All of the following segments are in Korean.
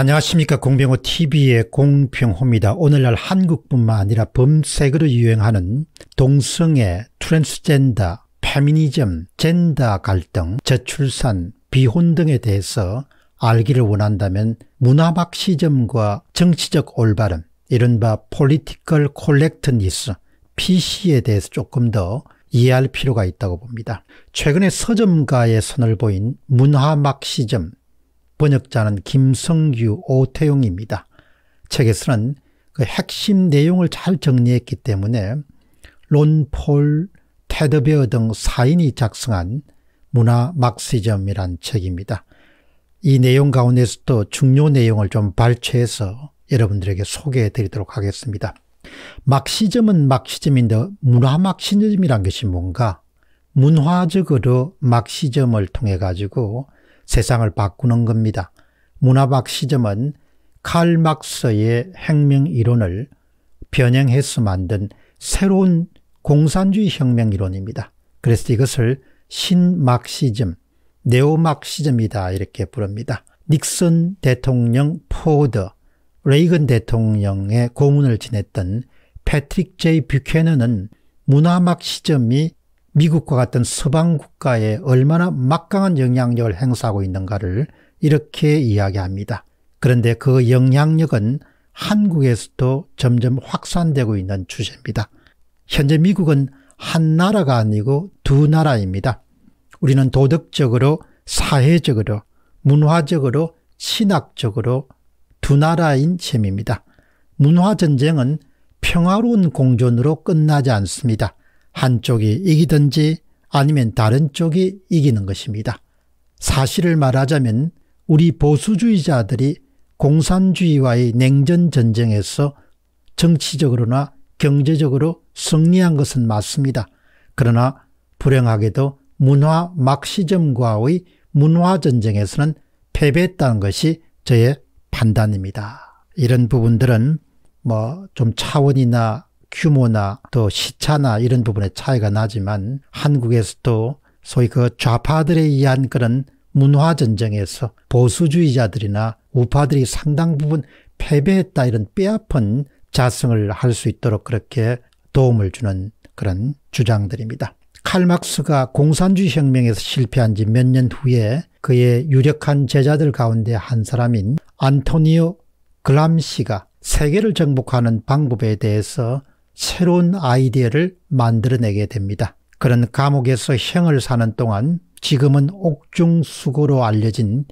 안녕하십니까 공병호 TV의 공병호입니다. 오늘날 한국뿐만 아니라 범색으로 유행하는 동성애, 트랜스젠더, 페미니즘, 젠더 갈등, 저출산, 비혼 등에 대해서 알기를 원한다면 문화막 시점과 정치적 올바름, 이른바 폴리티컬 콜렉트니스, PC에 대해서 조금 더 이해할 필요가 있다고 봅니다. 최근에 서점가의 선을 보인 문화막 시점, 번역자는 김성규, 오태용입니다. 책에서는 그 핵심 내용을 잘 정리했기 때문에 론폴, 테드베어 등 사인이 작성한 문화 막시즘이란 책입니다. 이 내용 가운데서도 중요 내용을 좀 발췌해서 여러분들에게 소개해 드리도록 하겠습니다. 막시즘은 막시즘인데 문화 막시즘이란 것이 뭔가 문화적으로 막시즘을 통해 가지고 세상을 바꾸는 겁니다. 문화박 시점은 칼 막스의 혁명 이론을 변형해서 만든 새로운 공산주의 혁명 이론입니다. 그래서 이것을 신막시즘, 네오막시즘이다 이렇게 부릅니다. 닉슨 대통령 포드, 레이건 대통령의 고문을 지냈던 패트릭 제이 뷰캐넌은 문화막시즘이 미국과 같은 서방 국가에 얼마나 막강한 영향력을 행사하고 있는가를 이렇게 이야기합니다. 그런데 그 영향력은 한국에서도 점점 확산되고 있는 추세입니다. 현재 미국은 한 나라가 아니고 두 나라입니다. 우리는 도덕적으로, 사회적으로, 문화적으로, 신학적으로 두 나라인 셈입니다. 문화전쟁은 평화로운 공존으로 끝나지 않습니다. 한쪽이 이기든지 아니면 다른 쪽이 이기는 것입니다. 사실을 말하자면 우리 보수주의자들이 공산주의와의 냉전 전쟁에서 정치적으로나 경제적으로 승리한 것은 맞습니다. 그러나 불행하게도 문화 막시즘과의 문화 전쟁에서는 패배했다는 것이 저의 판단입니다. 이런 부분들은 뭐 좀 차원이나 규모나 또 시차나 이런 부분의 차이가 나지만 한국에서도 소위 그 좌파들에 의한 그런 문화전쟁에서 보수주의자들이나 우파들이 상당 부분 패배했다 이런 뼈아픈 자성을 할 수 있도록 그렇게 도움을 주는 그런 주장들입니다. 칼막스가 공산주의 혁명에서 실패한 지 몇 년 후에 그의 유력한 제자들 가운데 한 사람인 안토니오 글람시가 세계를 정복하는 방법에 대해서 새로운 아이디어를 만들어내게 됩니다. 그런 감옥에서 형을 사는 동안 지금은 옥중수고로 알려진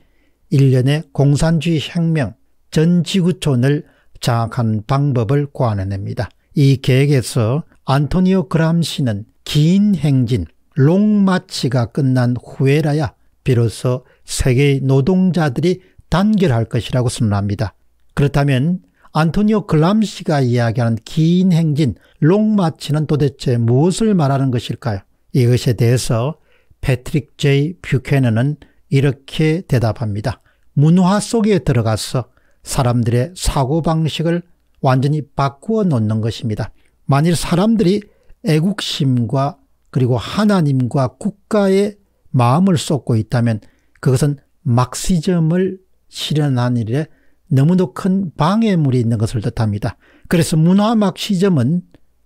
일련의 공산주의 혁명 전 지구촌을 장악한 방법을 고안해냅니다. 이 계획에서 안토니오 그람시는 긴 행진 롱마치가 끝난 후에라야 비로소 세계의 노동자들이 단결할 것이라고 선언합니다. 그렇다면 안토니오 글람시가 이야기하는 긴 행진, 롱마치는 도대체 무엇을 말하는 것일까요? 이것에 대해서 패트릭 J. 뷰캐넌은 이렇게 대답합니다. 문화 속에 들어가서 사람들의 사고방식을 완전히 바꾸어 놓는 것입니다. 만일 사람들이 애국심과 그리고 하나님과 국가에 마음을 쏟고 있다면 그것은 막시즘을 실현한 일에 너무도 큰 방해물이 있는 것을 뜻합니다. 그래서 문화막시즘은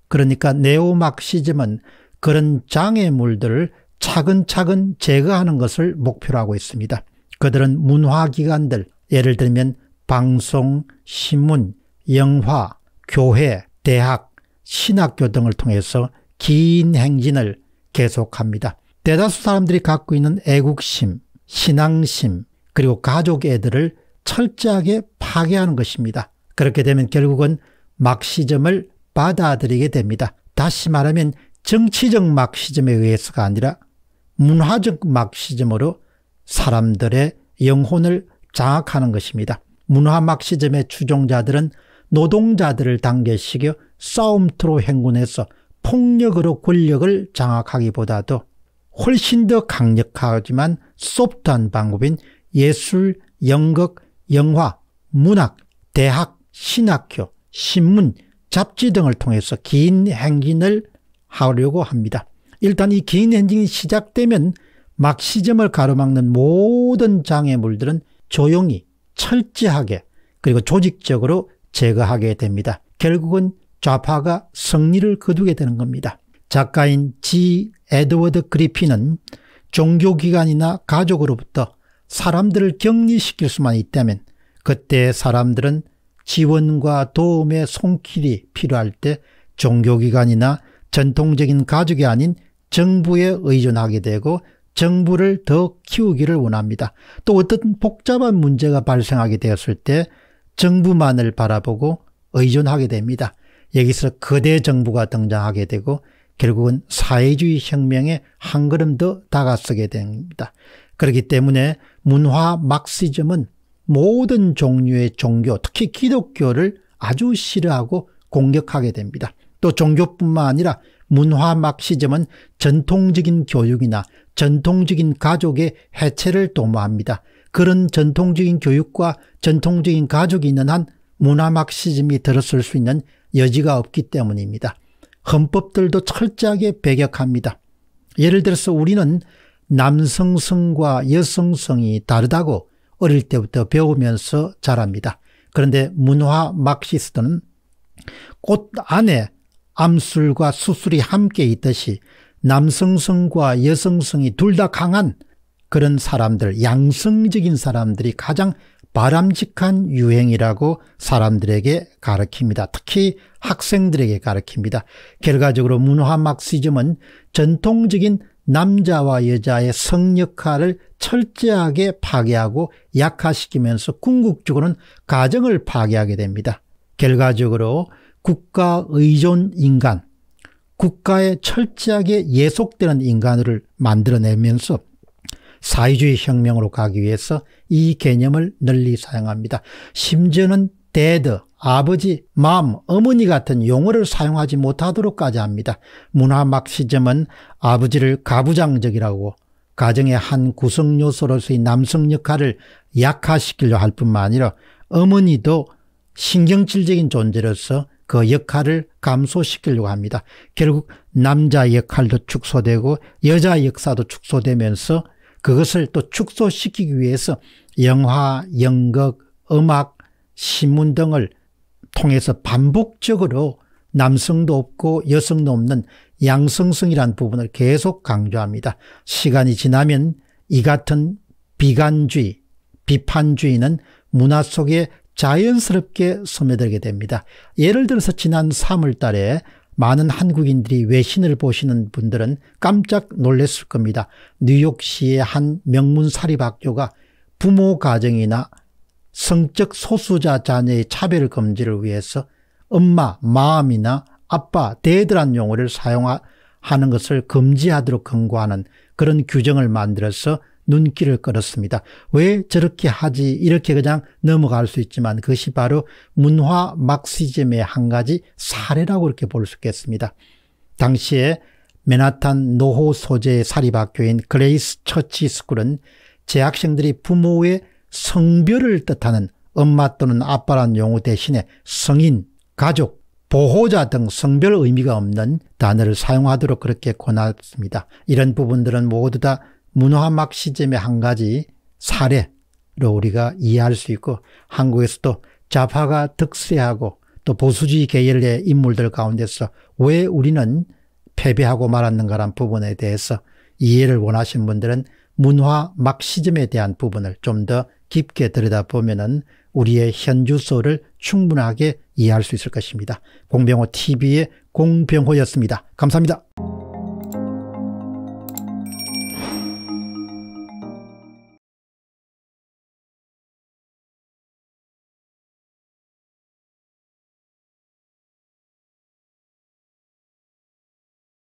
그러니까 네오막시즘은 그런 장애물들을 차근차근 제거하는 것을 목표로 하고 있습니다. 그들은 문화기관들 예를 들면 방송, 신문, 영화, 교회, 대학, 신학교 등을 통해서 긴 행진을 계속합니다. 대다수 사람들이 갖고 있는 애국심, 신앙심, 그리고 가족 애들을 철저하게 파괴하는 것입니다. 그렇게 되면 결국은 막시즘을 받아들이게 됩니다. 다시 말하면 정치적 막시즘에 의해서가 아니라 문화적 막시즘으로 사람들의 영혼을 장악하는 것입니다. 문화 막시즘의 추종자들은 노동자들을 단계시켜 싸움터로 행군해서 폭력으로 권력을 장악하기보다도 훨씬 더 강력하지만 소프트한 방법인 예술, 연극, 영화, 문학, 대학, 신학교, 신문, 잡지 등을 통해서 긴 행진을 하려고 합니다. 일단 이 긴 행진이 시작되면 막 시점을 가로막는 모든 장애물들은 조용히 철저하게 그리고 조직적으로 제거하게 됩니다. 결국은 좌파가 승리를 거두게 되는 겁니다. 작가인 지 에드워드 그리핀은 종교기관이나 가족으로부터 사람들을 격리시킬 수만 있다면 그때 사람들은 지원과 도움의 손길이 필요할 때 종교기관이나 전통적인 가족이 아닌 정부에 의존하게 되고 정부를 더 키우기를 원합니다. 또 어떤 복잡한 문제가 발생하게 되었을 때 정부만을 바라보고 의존하게 됩니다. 여기서 거대 정부가 등장하게 되고 결국은 사회주의 혁명에 한 걸음 더 다가서게 됩니다. 그렇기 때문에 문화 막시즘은 모든 종류의 종교, 특히 기독교를 아주 싫어하고 공격하게 됩니다. 또 종교뿐만 아니라 문화 막시즘은 전통적인 교육이나 전통적인 가족의 해체를 도모합니다. 그런 전통적인 교육과 전통적인 가족이 있는 한 문화 막시즘이 들었을 수 있는 여지가 없기 때문입니다. 헌법들도 철저하게 배격합니다. 예를 들어서 우리는 남성성과 여성성이 다르다고 어릴 때부터 배우면서 자랍니다. 그런데 문화 막시스트는 꽃 안에 암술과 수술이 함께 있듯이 남성성과 여성성이 둘 다 강한 그런 사람들 양성적인 사람들이 가장 바람직한 유행이라고 사람들에게 가르칩니다. 특히 학생들에게 가르칩니다. 결과적으로 문화 막시즘은 전통적인 남자와 여자의 성 역할을 철저하게 파괴하고 약화시키면서 궁극적으로는 가정을 파괴하게 됩니다. 결과적으로 국가 의존 인간, 국가에 철저하게 예속되는 인간을 만들어내면서 사회주의 혁명으로 가기 위해서 이 개념을 널리 사용합니다. 심지어는 dad, 아버지, mom, 어머니 같은 용어를 사용하지 못하도록까지 합니다. 문화 막시즘은 아버지를 가부장적이라고 가정의 한 구성요소로서의 남성 역할을 약화시키려 할 뿐만 아니라 어머니도 신경질적인 존재로서 그 역할을 감소시키려고 합니다. 결국 남자 역할도 축소되고 여자 역사도 축소되면서 그것을 또 축소시키기 위해서 영화, 연극, 음악, 신문 등을 통해서 반복적으로 남성도 없고 여성도 없는 양성성이란 부분을 계속 강조합니다. 시간이 지나면 이 같은 비관주의, 비판주의는 문화 속에 자연스럽게 스며들게 됩니다. 예를 들어서 지난 3월 달에 많은 한국인들이 외신을 보시는 분들은 깜짝 놀랐을 겁니다. 뉴욕시의 한 명문사립학교가 부모 가정이나 성적 소수자 자녀의 차별 금지를 위해서 엄마, 마음이나 아빠, 대들한 용어를 사용하는 것을 금지하도록 권고하는 그런 규정을 만들어서 눈길을 끌었습니다. 왜 저렇게 하지 이렇게 그냥 넘어갈 수 있지만 그것이 바로 문화 막시즘의 한 가지 사례라고 이렇게 볼 수 있겠습니다. 당시에 맨하탄 노호 소재의 사립학교인 그레이스 처치 스쿨은 재학생들이 부모의 성별을 뜻하는 엄마 또는 아빠란 용어 대신에 성인, 가족, 보호자 등 성별 의미가 없는 단어를 사용하도록 그렇게 권하였습니다 이런 부분들은 모두 다 문화막 시즘의한 가지 사례로 우리가 이해할 수 있고 한국에서도 자파가 득세하고 또 보수주의 계열의 인물들 가운데서 왜 우리는 패배하고 말았는가란 부분에 대해서 이해를 원하신 분들은 문화 막시즘에 대한 부분을 좀더 깊게 들여다보면은 우리의 현주소를 충분하게 이해할 수 있을 것입니다. 공병호 TV의 공병호였습니다. 감사합니다.